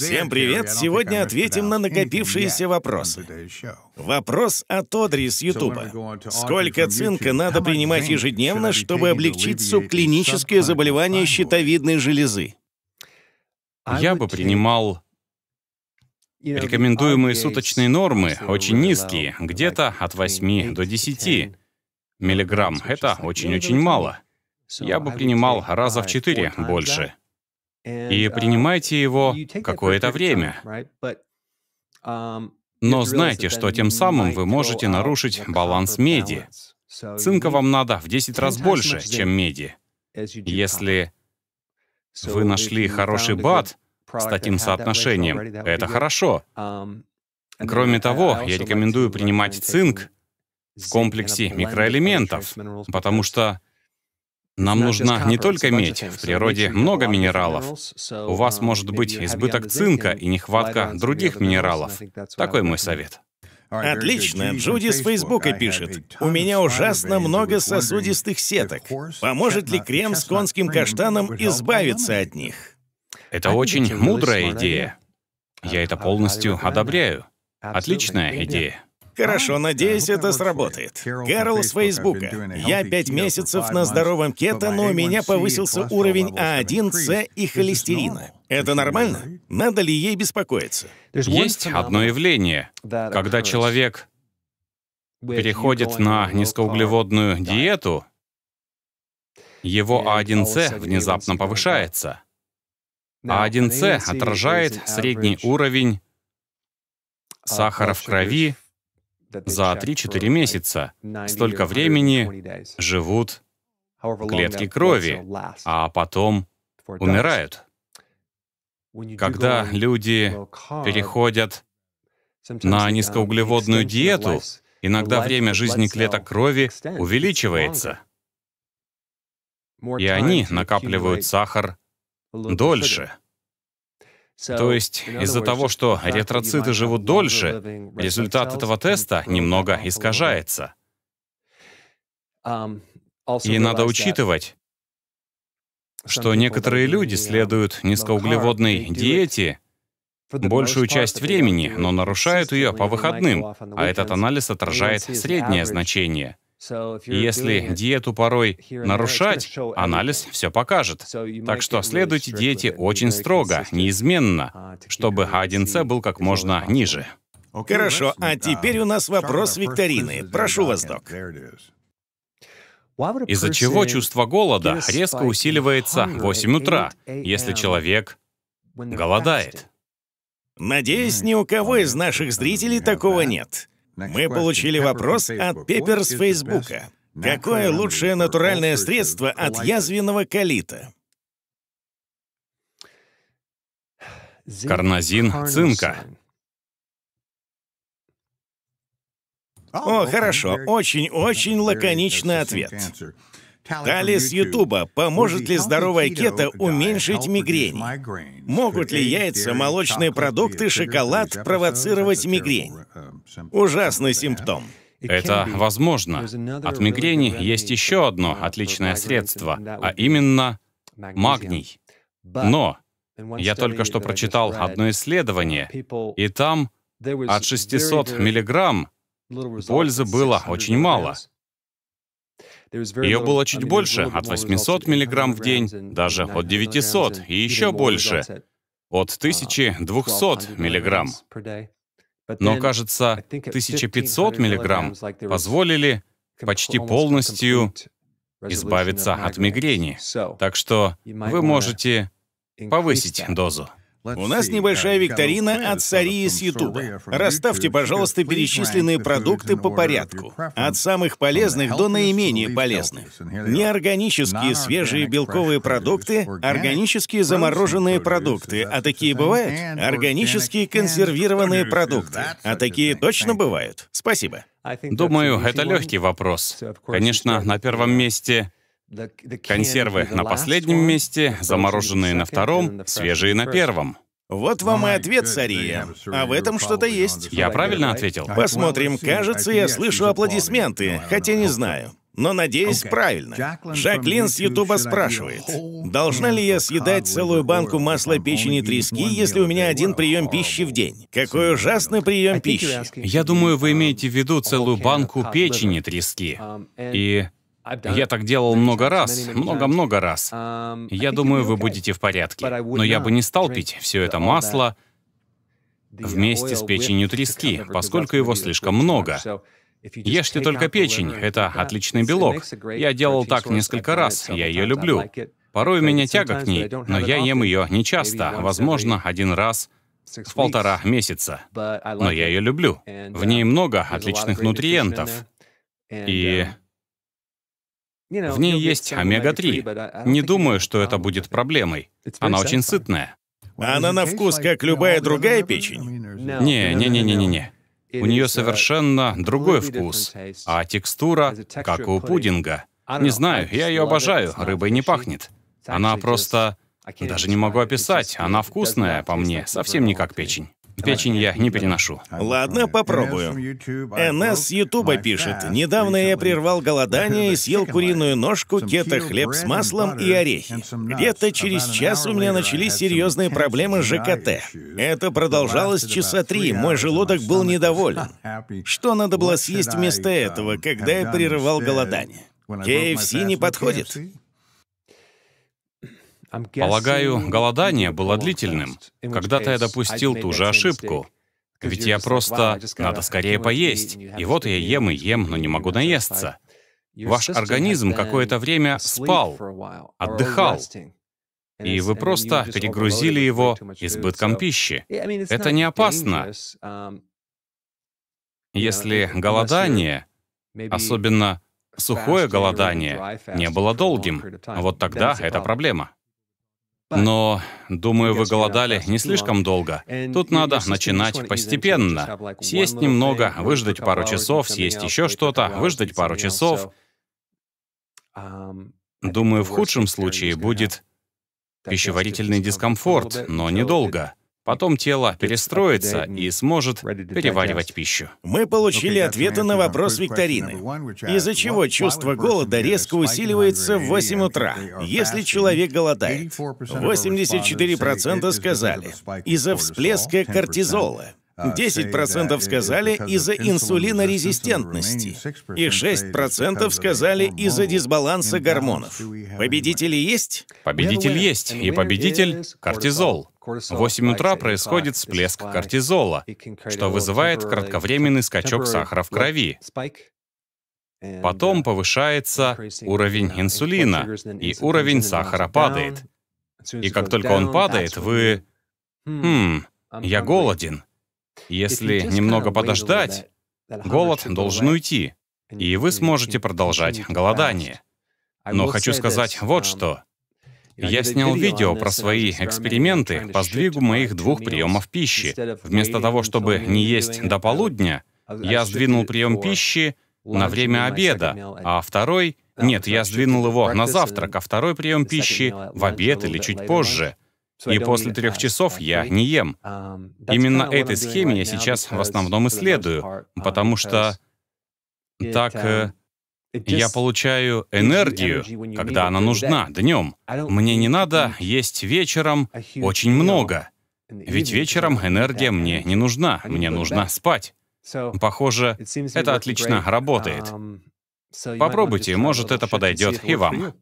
Всем привет! Сегодня ответим на накопившиеся вопросы. Вопрос от Одри с Ютуба. Сколько цинка надо принимать ежедневно, чтобы облегчить субклиническое заболевание щитовидной железы? Я бы принимал Рекомендуемые суточные нормы очень низкие, где-то от 8 до 10 миллиграмм. Это очень-очень мало. Я бы принимал раза в 4 больше и uh, принимайте его какое-то время. Um, Но знайте, что тем самым вы можете нарушить баланс меди. Цинка вам надо в 10 раз больше, чем меди. Если вы нашли хороший бат с таким соотношением, это хорошо. Um, Кроме того, я рекомендую принимать цинк в комплексе микроэлементов, потому что нам нужна не только медь, в природе много минералов. У вас um, может быть избыток цинка и нехватка других минералов. Такой мой совет. Отлично, Джуди с Фейсбука пишет. У меня ужасно много сосудистых сеток. Поможет ли крем с конским каштаном избавиться от них? Это очень мудрая идея. Я это полностью одобряю. Отличная идея. Хорошо, надеюсь, это сработает. Кэрол с Фейсбука. Я пять месяцев на здоровом кето, но у меня повысился уровень А1, С и холестерина. Это нормально? Надо ли ей беспокоиться? Есть одно явление. Когда человек переходит на низкоуглеводную диету, его А1С внезапно повышается. А1С отражает средний уровень сахара в крови за 3-4 месяца. Столько времени живут клетки крови, а потом умирают. Когда люди переходят на низкоуглеводную диету, иногда время жизни клеток крови увеличивается, и они накапливают сахар дольше. То есть из-за того, что ретроциты живут дольше, результат этого теста немного искажается. Um, И надо учитывать, что некоторые люди um, следуют низкоуглеводной диете большую часть времени, но нарушают ее по выходным, а этот анализ отражает среднее значение — если диету порой нарушать, анализ все покажет. Так что следуйте диете очень строго, неизменно, uh, чтобы А1С был как можно ниже. Хорошо, а теперь у нас вопрос викторины. Прошу вас, док. Из-за чего чувство голода резко усиливается в 8 утра, если человек голодает? Надеюсь, ни у кого из наших зрителей такого нет. Мы получили вопрос от Пеппер с Фейсбука. Какое лучшее натуральное средство от язвенного колита? Карнозин цинка. О, хорошо. Очень-очень лаконичный ответ. Талис Ютуба, поможет ли здоровая кето уменьшить мигрень? Могут ли яйца, молочные продукты, шоколад провоцировать мигрень? Uh, Ужасный симптом. Это возможно. От мигрени есть еще одно отличное средство, а именно магний. Но я только что прочитал одно исследование, и там от 600 миллиграмм пользы было очень мало. Ее было чуть больше, от 800 миллиграмм в день, даже от 900 и еще больше, от 1200 миллиграмм. Но, кажется, 1500 миллиграмм позволили почти полностью избавиться от мигрени. Так что вы можете повысить дозу. У нас небольшая uh, викторина от Сарии с Ютуба. Расставьте, пожалуйста, перечисленные продукты по порядку. От самых полезных до наименее полезных. Неорганические свежие белковые продукты, органические замороженные продукты. А такие бывают? Органические консервированные продукты. А такие точно бывают? Спасибо. Думаю, это легкий вопрос. Конечно, на первом месте Консервы на последнем месте, замороженные на втором, свежие на первом. Вот вам и ответ, Сария. А в этом что-то есть. Я правильно ответил? Посмотрим. Кажется, я слышу аплодисменты, хотя не знаю. Но, надеюсь, правильно. Жаклин с Ютуба спрашивает, должна ли я съедать целую банку масла печени трески, если у меня один прием пищи в день? Какой ужасный прием пищи. Я думаю, вы имеете в виду um, целую банку печени трески. Um, и я так делал много раз, много-много um, раз. Я думаю, вы будете в порядке. Но я бы не стал пить все это масло вместе с печенью трески, поскольку его слишком много. Ешьте только печень, это отличный белок. Я делал так несколько раз, я ее люблю. Порой у меня тяга к ней, но я ем ее не часто, возможно, один раз в полтора месяца. Но я ее люблю. В ней um, много отличных нутриентов. И um, в ней есть омега-3. Uh, не думаю, что это будет проблемой. Она очень сытная. Она на вкус, как любая другая печень? Не, не, не, не, не, не. У нее uh, совершенно другой вкус, а текстура, как у пудинга. Не знаю, я ее обожаю, рыбой не пахнет. Она просто... Даже не могу описать, она вкусная по мне, совсем не как печень. Печень я не переношу. Ладно, попробую. НС с Ютуба пишет. Недавно я прервал голодание и съел куриную ножку, кето-хлеб с маслом и орехи. Где-то через час у меня начались серьезные проблемы с ЖКТ. Это продолжалось часа три. Мой желудок был недоволен. Что надо было съесть вместо этого, когда я прерывал голодание? KFC не подходит. Полагаю, голодание было длительным. Когда-то я допустил ту же ошибку. Ведь я просто... Надо скорее поесть. И вот я ем и ем, но не могу наесться. Ваш организм какое-то время спал, отдыхал. И вы просто перегрузили его избытком пищи. Это не опасно. Um, Если голодание, особенно сухое голодание, не было долгим, вот тогда это проблема. Но, думаю, вы голодали не слишком долго. Тут надо начинать постепенно. Съесть немного, выждать пару часов, съесть еще что-то, выждать пару часов. Um, думаю, в худшем случае будет пищеварительный дискомфорт, но недолго. Потом тело перестроится и сможет переваривать пищу. Мы получили ответы на вопрос викторины. Из-за чего чувство голода резко усиливается в 8 утра, если человек голодает? 84% сказали. Из-за всплеска кортизола. 10% а сказали из-за инсулинорезистентности и 6% сказали из-за дисбаланса гормонов. Победители есть? Победитель есть, и победитель — кортизол. В 8 утра происходит всплеск кортизола, что вызывает кратковременный скачок сахара в крови. Потом uh, повышается уровень uh, инсулина, и уровень сахара падает. И как только он падает, вы... Hmm. «Хм, я голоден», если немного подождать, голод должен уйти, и вы сможете продолжать голодание. Но хочу сказать вот um, что. Я снял видео про свои эксперименты по сдвигу моих двух приемов пищи. Вместо того, чтобы не есть до um, полудня, я сдвинул прием пищи на время обеда, а второй... Нет, я сдвинул его на завтрак, а второй прием пищи в обед или чуть позже — и после трех uh, часов я не ем. Um, Именно этой схеме я сейчас в основном исследую, uh, потому что так э, um, я получаю энергию, когда она нужна, днем. Мне не надо есть вечером очень много. Ведь вечером энергия мне не нужна, мне нужно спать. Похоже, это отлично работает. Um, Попробуйте, может, это подойдет и вам.